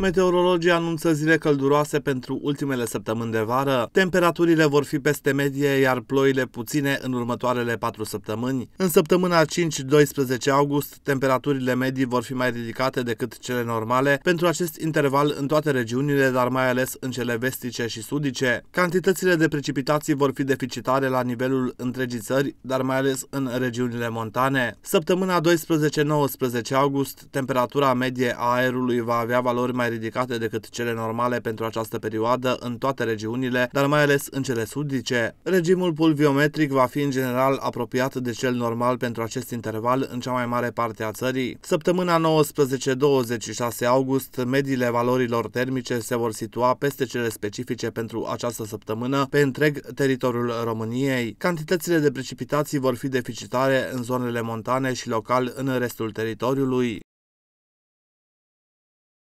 Meteorologii anunță zile călduroase pentru ultimele săptămâni de vară. Temperaturile vor fi peste medie, iar ploile puține în următoarele patru săptămâni. În săptămâna 5-12 august, temperaturile medii vor fi mai ridicate decât cele normale pentru acest interval în toate regiunile, dar mai ales în cele vestice și sudice. Cantitățile de precipitații vor fi deficitare la nivelul întregii țări, dar mai ales în regiunile montane. Săptămâna 12-19 august, temperatura medie a aerului va avea valori mai mai ridicate decât cele normale pentru această perioadă în toate regiunile, dar mai ales în cele sudice. Regimul pulviometric va fi în general apropiat de cel normal pentru acest interval în cea mai mare parte a țării. Săptămâna 19-26 august, mediile valorilor termice se vor situa peste cele specifice pentru această săptămână pe întreg teritoriul României. Cantitățile de precipitații vor fi deficitare în zonele montane și local în restul teritoriului.